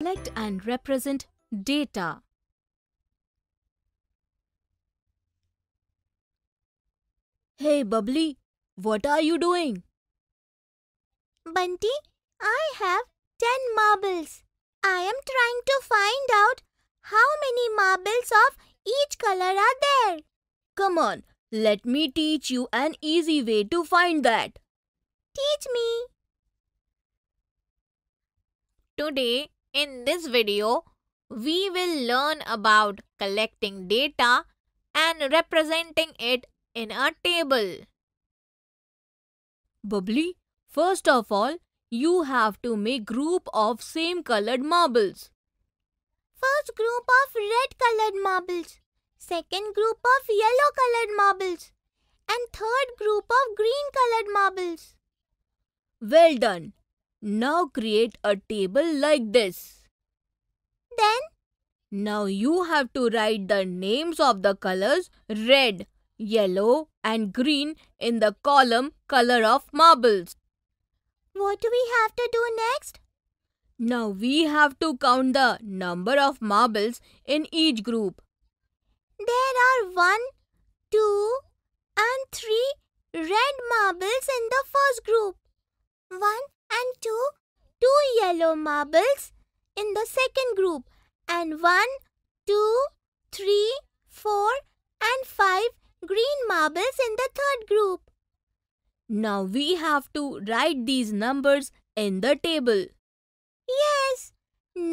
collect and represent data. Hey Bubbly, what are you doing? Bunty, I have 10 marbles. I am trying to find out how many marbles of each color are there. Come on, let me teach you an easy way to find that. Teach me. Today, in this video, we will learn about collecting data and representing it in a table. Bubbly, first of all, you have to make group of same colored marbles. First group of red colored marbles, second group of yellow colored marbles and third group of green colored marbles. Well done. Now create a table like this. Then? Now you have to write the names of the colors red, yellow and green in the column color of marbles. What do we have to do next? Now we have to count the number of marbles in each group. There are one, two and three red marbles in the first group. One, and 2 2 yellow marbles in the second group and one, two, three, four, and 5 green marbles in the third group. Now we have to write these numbers in the table. Yes.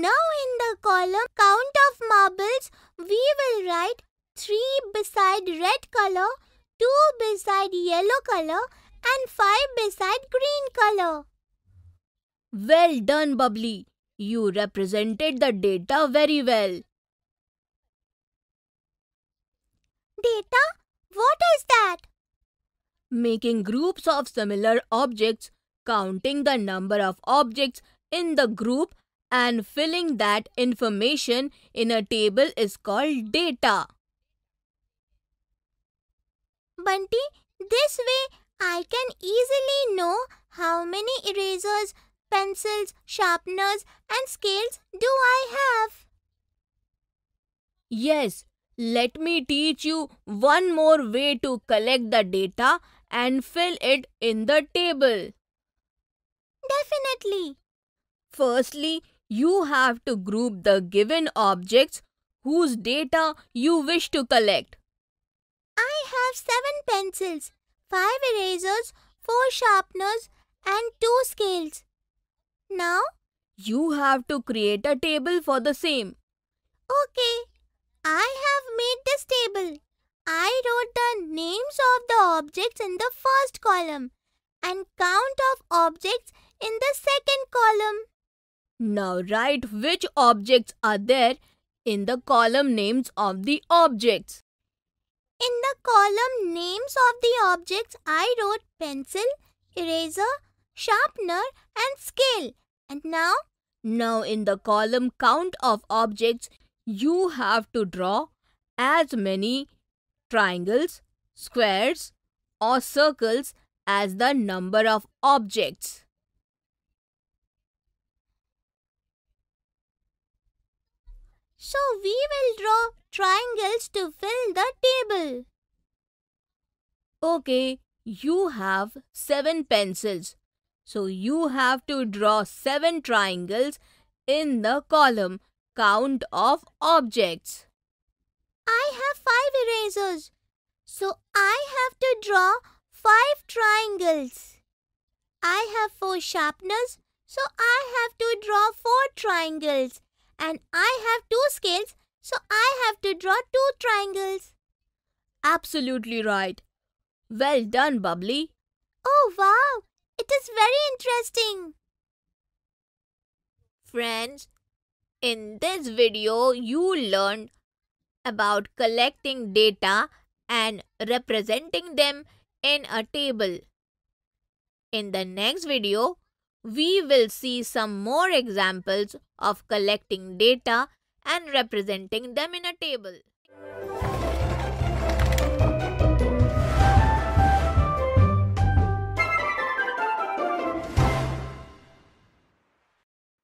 Now in the column count of marbles, we will write 3 beside red color, 2 beside yellow color and 5 beside green color. Well done, Bubbly. You represented the data very well. Data? What is that? Making groups of similar objects, counting the number of objects in the group and filling that information in a table is called data. Bunty, this way I can easily know how many erasers pencils, sharpeners, and scales do I have? Yes, let me teach you one more way to collect the data and fill it in the table. Definitely. Firstly, you have to group the given objects whose data you wish to collect. I have seven pencils, five erasers, four sharpeners, and two scales. Now? You have to create a table for the same. Okay. I have made this table. I wrote the names of the objects in the first column and count of objects in the second column. Now write which objects are there in the column names of the objects. In the column names of the objects, I wrote pencil, eraser, sharpener and scale. And now? Now in the column count of objects, you have to draw as many triangles, squares or circles as the number of objects. So we will draw triangles to fill the table. Okay, you have seven pencils. So you have to draw 7 triangles in the column count of objects. I have 5 erasers. So I have to draw 5 triangles. I have 4 sharpeners. So I have to draw 4 triangles. And I have 2 scales. So I have to draw 2 triangles. Absolutely right. Well done, Bubbly. Oh, wow. It is very interesting. Friends, in this video you learned about collecting data and representing them in a table. In the next video, we will see some more examples of collecting data and representing them in a table.